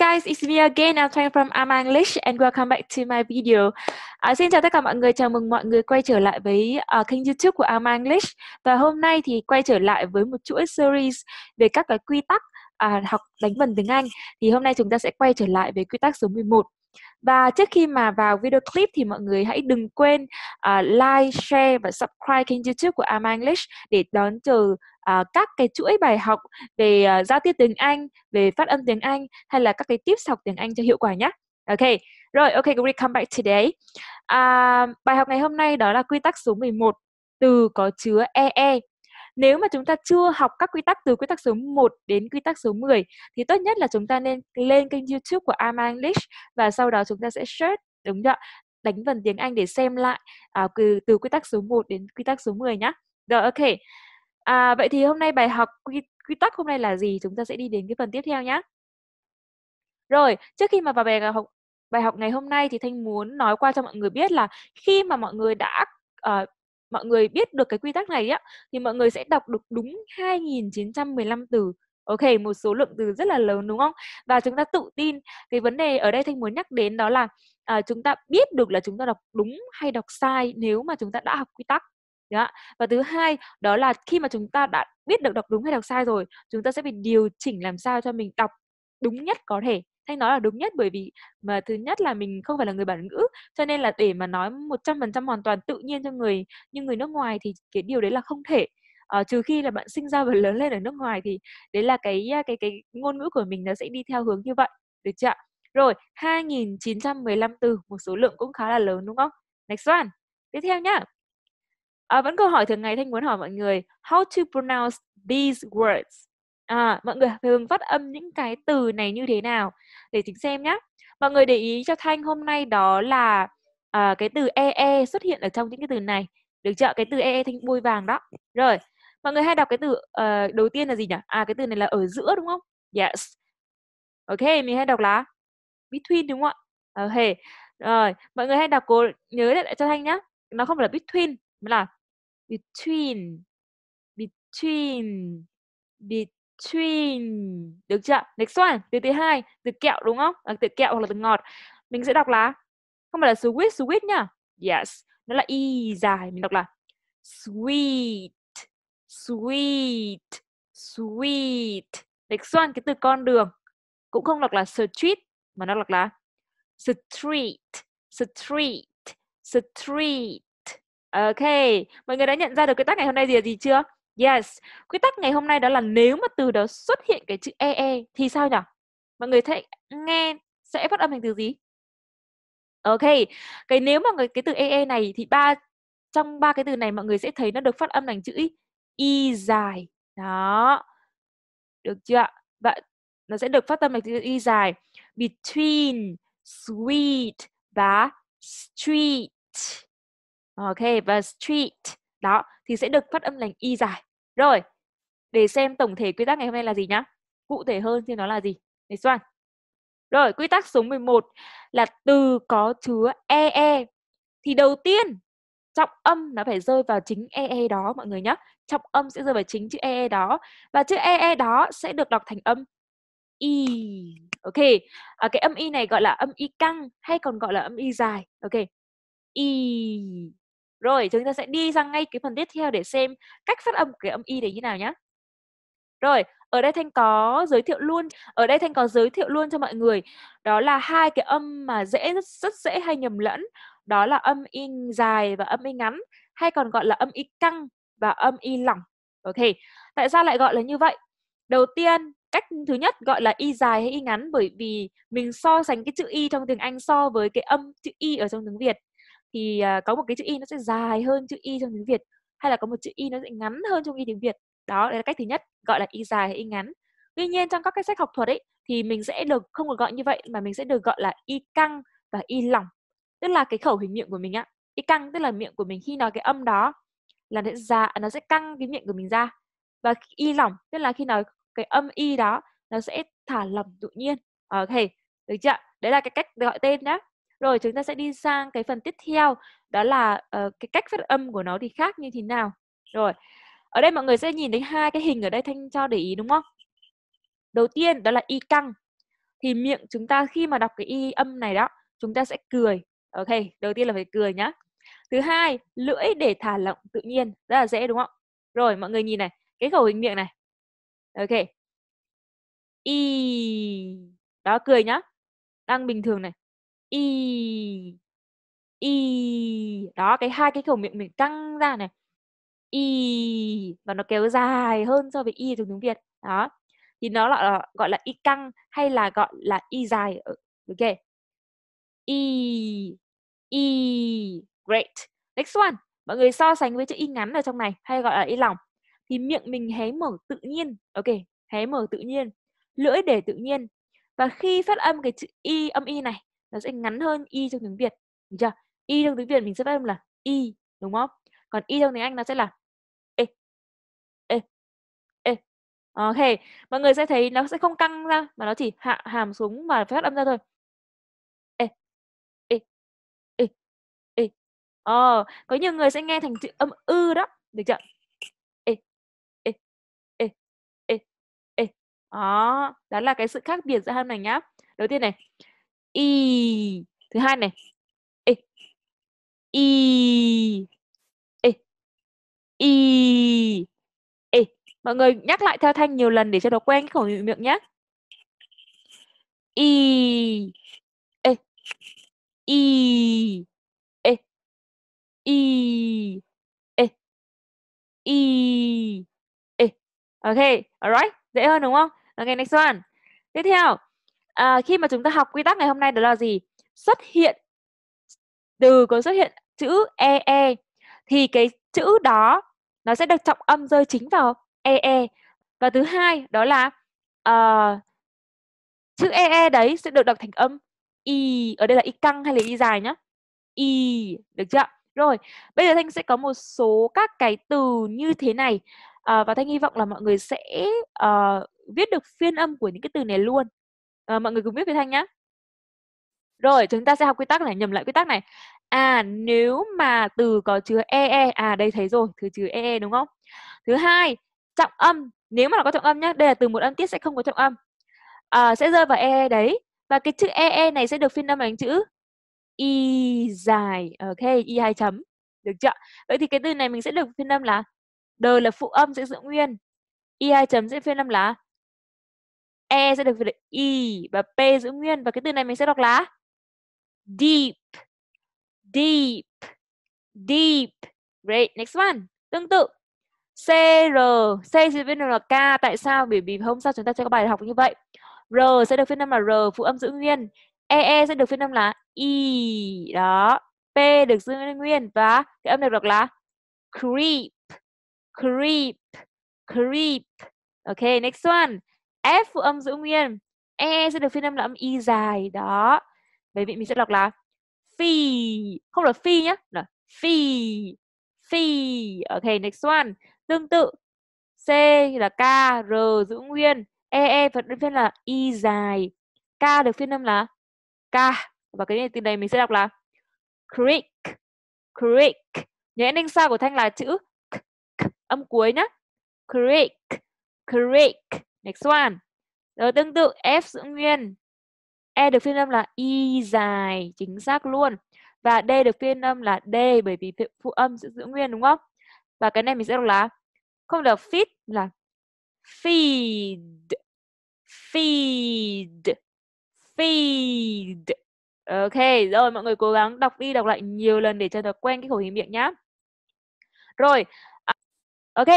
guys, it's me again. I'm Trang from Ama English and welcome back to my video. uh, xin chào tất cả mọi người, chào mừng mọi người quay trở lại với uh, kênh YouTube của Ama English. Và hôm nay thì quay trở lại với một chuỗi series về các cái quy tắc uh, học đánh vần tiếng Anh. Thì hôm nay chúng ta sẽ quay trở lại với quy tắc số 11. Và trước khi mà vào video clip thì mọi người hãy đừng quên uh, like, share và subscribe kênh YouTube của Ama English để đón chờ uh, các cái chuỗi bài học về uh, giao tiếp tiếng Anh, về phát âm tiếng Anh hay là các cái tips học tiếng Anh cho hiệu quả nhé. Ok, rồi, ok, we come back today. Uh, bài học ngày hôm nay đó là quy tắc số 11, từ có chứa EE. E. Nếu mà chúng ta chưa học các quy tắc từ quy tắc số 1 đến quy tắc số 10 thì tốt nhất là chúng ta nên lên kênh YouTube của Ama English và sau đó chúng ta sẽ search đúng không? đánh vần tiếng Anh để xem lại à, từ, từ quy tắc số 1 đến quy tắc số 10 nhé. Rồi ok. À, vậy thì hôm nay bài học quy, quy tắc hôm nay là gì? Chúng ta sẽ đi đến cái phần tiếp theo nhé. Rồi, trước khi mà vào bài học bài học ngày hôm nay thì Thanh muốn nói qua cho mọi người biết là khi mà mọi người đã uh, mọi người biết được cái quy tắc này á thì mọi người sẽ đọc được đúng 2915 từ ok một số lượng từ rất là lớn đúng không và chúng ta tự tin cái vấn đề ở đây thanh muốn nhắc đến đó là à, chúng ta biết được là chúng ta đọc đúng hay đọc sai nếu mà chúng ta đã học quy tắc đó. và thứ hai đó là khi mà chúng ta đã biết được đọc đúng hay đọc sai rồi chúng ta sẽ phải điều chỉnh làm sao cho mình đọc đúng nhất có thể thanh nói là đúng nhất bởi vì mà thứ nhất là mình không phải là người bản ngữ cho nên là để mà nói một trăm phần trăm hoàn toàn tự nhiên cho người như người nước ngoài thì cái điều đấy là không thể à, trừ khi là bạn sinh ra và lớn lên ở nước ngoài thì đấy là cái cái cái ngôn ngữ của mình nó sẽ đi theo hướng như vậy được chưa rồi 2.915 từ một số lượng cũng khá là lớn đúng không next one tiếp theo nhá à, vẫn câu hỏi thường ngày thanh muốn hỏi mọi người how to pronounce these words à, mọi người thường phát âm những cái từ này như thế nào để tính xem nhá. mọi người để ý cho thanh hôm nay đó là à, cái từ ee e xuất hiện ở trong những cái từ này được chưa cái từ ee e thanh bôi vàng đó rồi mọi người hay đọc cái từ uh, đầu tiên là gì nhỉ à cái từ này là ở giữa đúng không yes ok mình hay đọc là between đúng không ạ ok ờ, rồi mọi người hay đọc cố nhớ lại cho thanh nhá nó không phải là between mà là between between between được chưa next one từ thứ hai từ kẹo đúng không à, từ kẹo hoặc là từ ngọt mình sẽ đọc là không phải là sweet sweet nhá yes nó là y dài mình đọc là sweet sweet sweet lệch xoan cái từ con đường cũng không đọc là street mà nó đọc là street street street ok mọi người đã nhận ra được quy tắc ngày hôm nay gì là gì chưa yes quy tắc ngày hôm nay đó là nếu mà từ đó xuất hiện cái chữ ee e thì sao nhỉ mọi người thấy nghe sẽ phát âm thành từ gì ok cái nếu mà cái từ ee e này thì ba trong ba cái từ này mọi người sẽ thấy nó được phát âm thành chữ y dài đó được chưa vậy nó sẽ được phát âm bằng y dài between sweet và street ok và street đó thì sẽ được phát âm thành y dài rồi để xem tổng thể quy tắc ngày hôm nay là gì nhá cụ thể hơn thì nó là gì để xoan rồi quy tắc số 11 là từ có chứa ee e. thì đầu tiên trọng âm nó phải rơi vào chính ee e đó mọi người nhé trọng âm sẽ rơi vào chính chữ ee e đó và chữ ee e đó sẽ được đọc thành âm i, ok à, cái âm i này gọi là âm i căng hay còn gọi là âm i dài ok i, rồi chúng ta sẽ đi sang ngay cái phần tiếp theo để xem cách phát âm của cái âm i đấy như nào nhé rồi ở đây thanh có giới thiệu luôn ở đây thanh có giới thiệu luôn cho mọi người đó là hai cái âm mà dễ rất, rất dễ hay nhầm lẫn đó là âm y dài và âm y ngắn hay còn gọi là âm y căng và âm y lỏng ok tại sao lại gọi là như vậy đầu tiên cách thứ nhất gọi là y dài hay y ngắn bởi vì mình so sánh cái chữ y trong tiếng anh so với cái âm chữ y ở trong tiếng việt thì à, có một cái chữ y nó sẽ dài hơn chữ y trong tiếng việt hay là có một chữ y nó sẽ ngắn hơn trong y tiếng việt đó đấy là cách thứ nhất gọi là y dài hay y ngắn tuy nhiên trong các cái sách học thuật ấy thì mình sẽ được không được gọi như vậy mà mình sẽ được gọi là y căng và y lỏng tức là cái khẩu hình miệng của mình á cái căng tức là miệng của mình khi nói cái âm đó là nó ra à, nó sẽ căng cái miệng của mình ra và y lỏng tức là khi nói cái âm y đó nó sẽ thả lỏng tự nhiên ok được chưa đấy là cái cách gọi tên đó rồi chúng ta sẽ đi sang cái phần tiếp theo đó là uh, cái cách phát âm của nó thì khác như thế nào rồi ở đây mọi người sẽ nhìn thấy hai cái hình ở đây thanh cho để ý đúng không đầu tiên đó là y căng thì miệng chúng ta khi mà đọc cái y âm này đó chúng ta sẽ cười ok đầu tiên là phải cười nhá thứ hai lưỡi để thả lỏng tự nhiên rất là dễ đúng không rồi mọi người nhìn này cái khẩu hình miệng này ok y đó cười nhá đang bình thường này y y đó cái hai cái khẩu miệng mình căng ra này y và nó kéo dài hơn so với y trong tiếng việt đó thì nó gọi là gọi là y căng hay là gọi là y dài ok E. E. Great. Next one. Mọi người so sánh với chữ y e ngắn ở trong này hay gọi là y e lòng. Thì miệng mình hé mở tự nhiên. Ok, hé mở tự nhiên. Lưỡi để tự nhiên. Và khi phát âm cái chữ y e, âm y này nó sẽ ngắn hơn y trong tiếng Việt. Được chưa? Y trong tiếng Việt mình sẽ phát âm là y, đúng không? Còn y trong tiếng Anh nó sẽ là e. E. E. Ok, mọi người sẽ thấy nó sẽ không căng ra mà nó chỉ hạ hàm xuống và phát âm ra thôi. Ờ, có nhiều người sẽ nghe thành chữ âm ư đó, được chưa? Ê, ê, ê, ê, ê. Đó, đó là cái sự khác biệt giữa hai này nhá. Đầu tiên này, y. Thứ hai này, ê, y, ê, y, ê. Mọi người nhắc lại theo thanh nhiều lần để cho nó quen cái khẩu hiệu miệng nhé. Y, ê, y, E. E. E. E. Ok, alright, dễ hơn đúng không? Ok, next one. Tiếp theo, à, khi mà chúng ta học quy tắc ngày hôm nay đó là gì? Xuất hiện từ có xuất hiện chữ ee, e thì cái chữ đó nó sẽ được trọng âm rơi chính vào ee. E. và thứ hai đó là uh, chữ ee e đấy sẽ được đọc thành âm i. ở đây là i căng hay là i dài nhá i, được chưa rồi, bây giờ Thanh sẽ có một số các cái từ như thế này à, và Thanh hy vọng là mọi người sẽ uh, viết được phiên âm của những cái từ này luôn. À, mọi người cùng viết với Thanh nhé. Rồi, chúng ta sẽ học quy tắc này, nhầm lại quy tắc này. À, nếu mà từ có chứa EE, à đây thấy rồi, thứ chứa EE đúng không? Thứ hai, trọng âm, nếu mà nó có trọng âm nhé, đây là từ một âm tiết sẽ không có trọng âm. À, sẽ rơi vào EE e đấy. Và cái chữ EE e này sẽ được phiên âm bằng chữ y dài ok y hai chấm được chưa vậy thì cái từ này mình sẽ được phiên âm là d là phụ âm sẽ giữ nguyên y hai chấm sẽ phiên âm là e sẽ được phiên âm y và p giữ nguyên và cái từ này mình sẽ đọc là deep deep deep great next one tương tự c r, C sẽ phiên âm là K. Tại sao? Bởi vì hôm sau chúng ta sẽ có bài học như vậy. R sẽ được phiên âm là R, phụ âm giữ nguyên. EE e sẽ được phiên âm là I đó P được giữ nguyên và cái âm được đọc là creep creep creep ok next one F âm giữ nguyên E sẽ được phiên âm là âm Y dài đó vậy vị mình sẽ đọc là phi không là phi nhá là phi phi ok next one tương tự C là K R giữ nguyên E E phần đơn phiên là Y dài K được phiên âm là k và cái này từ này mình sẽ đọc là creek creek nhớ anh sao của thanh là chữ k, k, âm cuối nhá creek creek next one rồi tương tự f giữ nguyên e được phiên âm là y dài chính xác luôn và d được phiên âm là d bởi vì phụ âm sẽ giữ nguyên đúng không và cái này mình sẽ đọc là không được fit là feed feed ok rồi mọi người cố gắng đọc đi đọc lại nhiều lần để cho nó quen cái khẩu hình miệng nhá rồi à, ok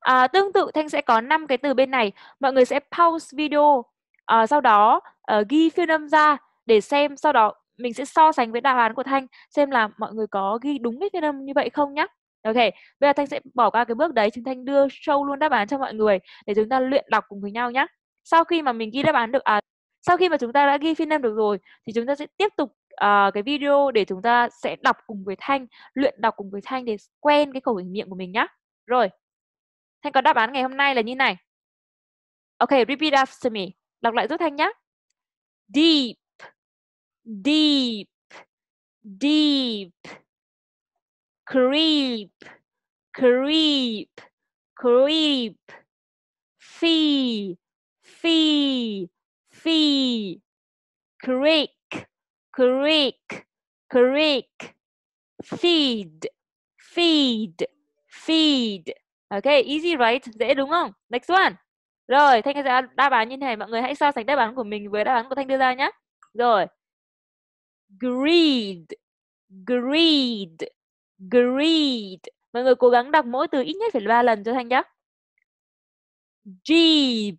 à, tương tự thanh sẽ có 5 cái từ bên này mọi người sẽ pause video à, sau đó à, ghi phiên âm ra để xem sau đó mình sẽ so sánh với đáp án của thanh xem là mọi người có ghi đúng cái phiên âm như vậy không nhá ok bây giờ thanh sẽ bỏ qua cái bước đấy chúng thanh đưa show luôn đáp án cho mọi người để chúng ta luyện đọc cùng với nhau nhá sau khi mà mình ghi đáp án được à, sau khi mà chúng ta đã ghi phiên âm được rồi thì chúng ta sẽ tiếp tục uh, cái video để chúng ta sẽ đọc cùng với thanh luyện đọc cùng với thanh để quen cái khẩu hình miệng của mình nhá rồi thanh có đáp án ngày hôm nay là như này ok repeat after me đọc lại giúp thanh nhá deep deep deep creep creep creep fee fee phi creek creek creek feed feed feed ok easy right dễ đúng không next one rồi thanh ra đáp án như thế này mọi người hãy so sánh đáp án của mình với đáp án của thanh đưa ra nhé rồi greed greed greed mọi người cố gắng đọc mỗi từ ít nhất phải ba lần cho thanh nhé jeep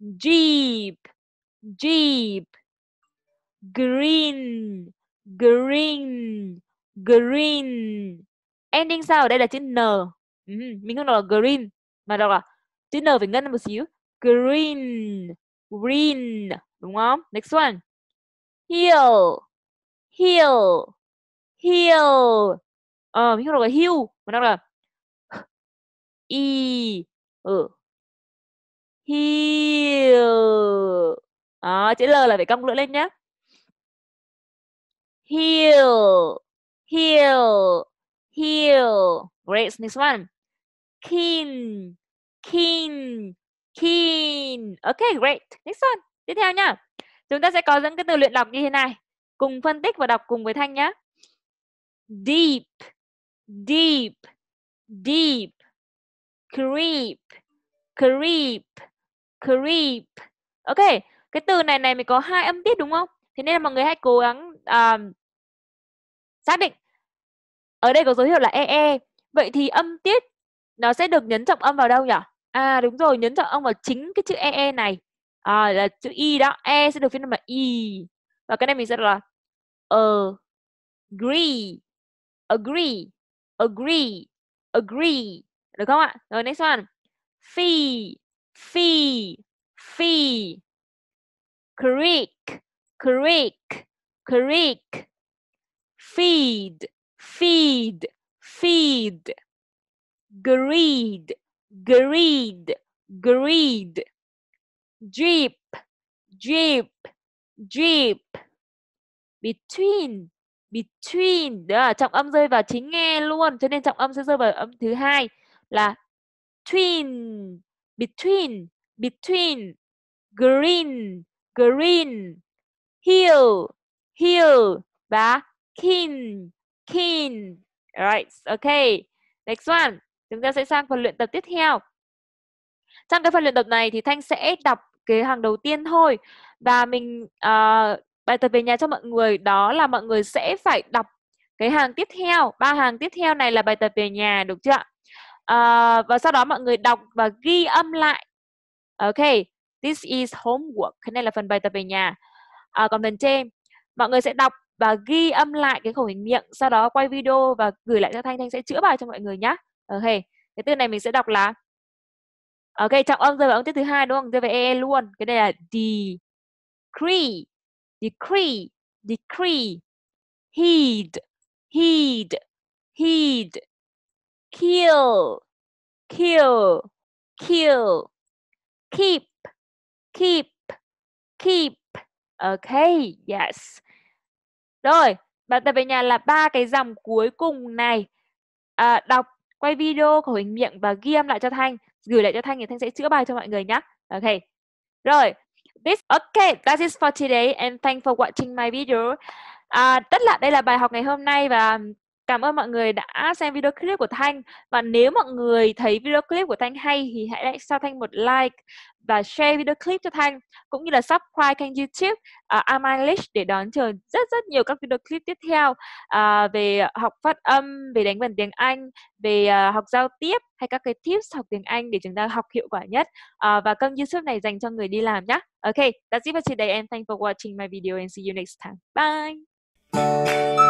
jeep jeep green green green ending sao ở đây là chữ n ừ, mình không đọc là green mà đọc là chữ n phải ngân một xíu green green đúng không next one heel heel heel ờ mình không đọc là heel mà đọc là e, ừ. heel đó, ờ, chữ L là phải cong lưỡi lên nhé heel, heel, heel, Great next one Keen Keen Keen Ok great Next one Tiếp theo nhá Chúng ta sẽ có những cái từ luyện đọc như thế này Cùng phân tích và đọc cùng với Thanh nhé Deep Deep Deep Creep Creep Creep Ok cái từ này này mình có hai âm tiết đúng không thế nên là mọi người hãy cố gắng à, xác định ở đây có dấu hiệu là ee e. vậy thì âm tiết nó sẽ được nhấn trọng âm vào đâu nhỉ à đúng rồi nhấn trọng âm vào chính cái chữ ee e này à, là chữ i đó e sẽ được phiên âm là i và cái này mình sẽ là agree agree agree agree được không ạ rồi next one fee fee fee creek, creek, creek. Feed, feed, feed. Greed, greed, greed. Jeep, jeep, jeep. Between, between. Đó là trọng âm rơi vào chính nghe luôn. Cho nên trọng âm sẽ rơi vào âm thứ hai là twin, between, between. Green, green, hill, hill và kin, kin. Alright, okay. Next one. Chúng ta sẽ sang phần luyện tập tiếp theo. Trong cái phần luyện tập này thì Thanh sẽ đọc cái hàng đầu tiên thôi và mình uh, bài tập về nhà cho mọi người đó là mọi người sẽ phải đọc cái hàng tiếp theo ba hàng tiếp theo này là bài tập về nhà được chưa ạ ờ, và sau đó mọi người đọc và ghi âm lại ok This is homework. Cái này là phần bài tập về nhà. À, còn phần trên, mọi người sẽ đọc và ghi âm lại cái khẩu hình miệng, sau đó quay video và gửi lại cho Thanh. Thanh sẽ chữa bài cho mọi người nhé. Ok, ờ, cái từ này mình sẽ đọc là Ok, trọng âm rơi vào âm tiết thứ hai đúng không? Rơi vào e, e luôn. Cái này là decree, decree, decree, heed, heed, heed, kill, kill, kill, keep, keep keep okay yes rồi bạn tập về nhà là ba cái dòng cuối cùng này à, đọc quay video khẩu hình miệng và ghi âm lại cho thanh gửi lại cho thanh thì thanh sẽ chữa bài cho mọi người nhé okay rồi this okay that is for today and thanks for watching my video à, tất là đây là bài học ngày hôm nay và Cảm ơn mọi người đã xem video clip của Thanh và nếu mọi người thấy video clip của Thanh hay thì hãy cho Thanh một like và share video clip cho Thanh cũng như là subscribe kênh YouTube uh, à, Am English để đón chờ rất rất nhiều các video clip tiếp theo uh, về học phát âm, về đánh vần tiếng Anh, về uh, học giao tiếp hay các cái tips học tiếng Anh để chúng ta học hiệu quả nhất uh, và kênh YouTube này dành cho người đi làm nhé. Okay, that's it for today and thank for watching my video and see you next time. Bye.